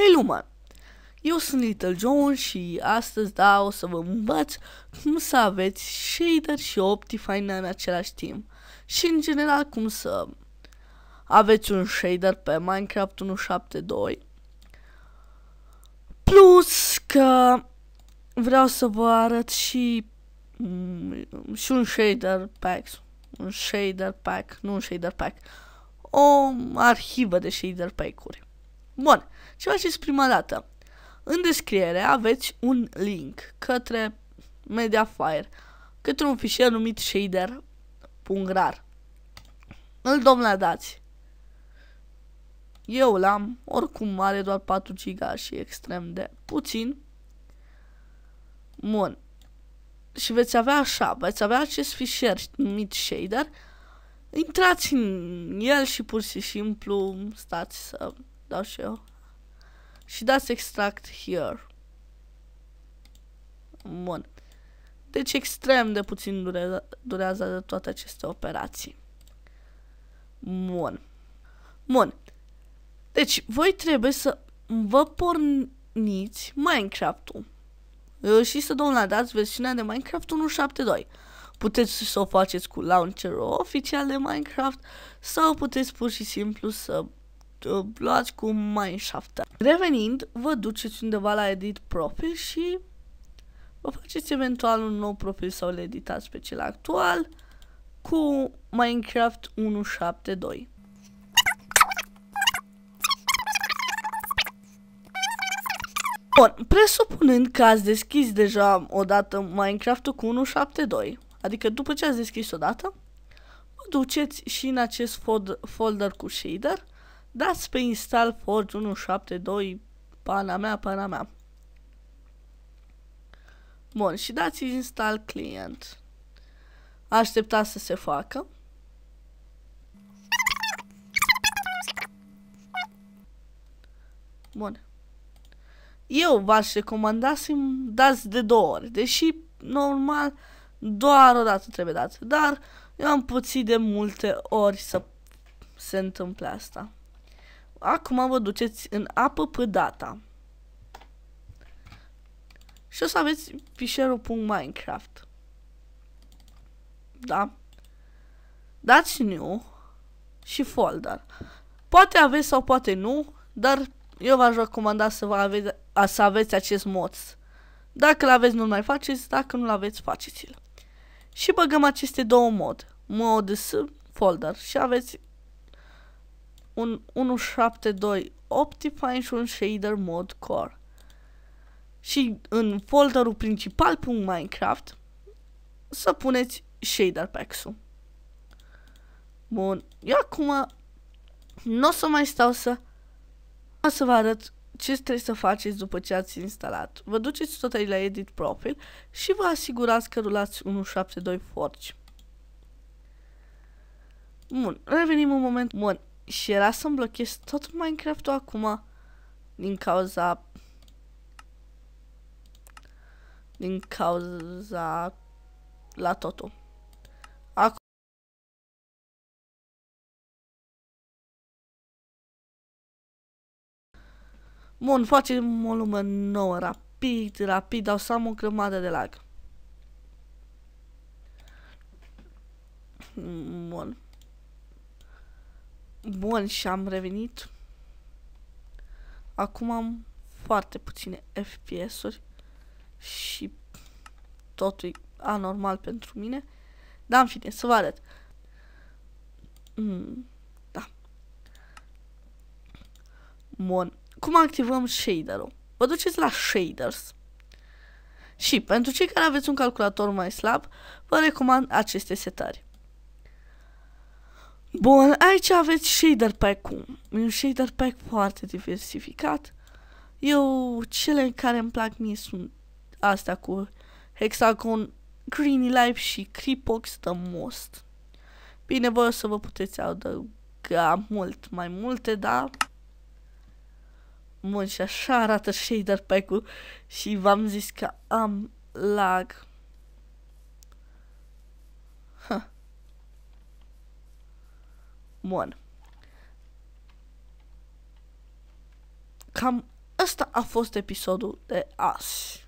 Hei lumea! Eu sunt Little John și astăzi, da, o să vă învăț cum să aveți shader și Optifine în același timp și, în general, cum să aveți un shader pe Minecraft 1.7.2 plus că vreau să vă arăt și mm, și un shader pack un shader pack, nu un shader pack o arhivă de shader pack-uri Bun, ce faceți prima dată? În descriere aveți un link către Mediafire, către un fișier numit shader.rar. Îl dați. Eu l-am, oricum are doar 4 giga și extrem de puțin. Bun. Și veți avea așa, veți avea acest fișier numit shader. Intrați în el și pur și simplu stați să dau și eu. Și dați extract here. Bun. Deci extrem de puțin durează, durează de toate aceste operații. Bun. Bun. Deci, voi trebuie să vă porniți Minecraft-ul și să downloadați versiunea de Minecraft 1.7.2. Puteți să o faceți cu launcherul oficial de Minecraft sau puteți pur și simplu să uh, luați cu Mineshaft. Revenind, vă duceți undeva la edit profil și vă faceți eventual un nou profil sau le editați pe cel actual cu Minecraft 172. Bun, presupunând că ați deschis deja odată Minecraft-ul cu 172, adică după ce ați deschis odată, vă duceți și în acest folder cu shader dați pe install Forge 172, pana mea, pana mea. Bun, și dați install client. Așteptați să se facă. Bun. Eu v-aș recomanda să dați de două ori, deși normal doar o dată trebuie dat, dar eu am puțin de multe ori să se întâmple asta. Acum vă duceți în apă pe data. Și o să aveți fișierul.minecraft. Da? Dați new și folder. Poate aveți sau poate nu, dar eu v-aș recomanda să, vă aveți, a, să aveți acest mod. Dacă l-aveți, nu mai faceți, dacă nu l-aveți, faceți-l. Și băgăm aceste două mod. Mod folder și aveți un 1.7.2 Optifine și un shader mod core. Și în folderul principal Minecraft să puneți shader packs-ul. Bun, eu acum nu o să mai stau să o să vă arăt ce trebuie să faceți după ce ați instalat. Vă duceți tot aici la Edit Profil și vă asigurați că rulați 1.7.2 Forge. Bun, revenim un moment Bun, și era să-mi blochez tot Minecraft-ul acum din cauza din cauza la totul. Bun, facem o lume nouă, rapid, rapid, o să am o grămadă de lag. Bun. Bun, și am revenit. Acum am foarte puține FPS-uri și totul e anormal pentru mine. Dar, în fine, să vă arăt. Mm, da. Bun. Cum activăm shader-ul? Vă duceți la shaders. Și pentru cei care aveți un calculator mai slab, vă recomand aceste setări. Bun, aici aveți shader pack-ul. E un shader pack foarte diversificat. Eu, cele care îmi plac mie sunt astea cu Hexagon, Greeny Life și Creepox The Most. Bine, voi o să vă puteți adăuga mult mai multe, da? Bun, și așa arată shader pack-ul și v-am zis că am lag. Huh. Mon. Cam ăsta a fost episodul de azi.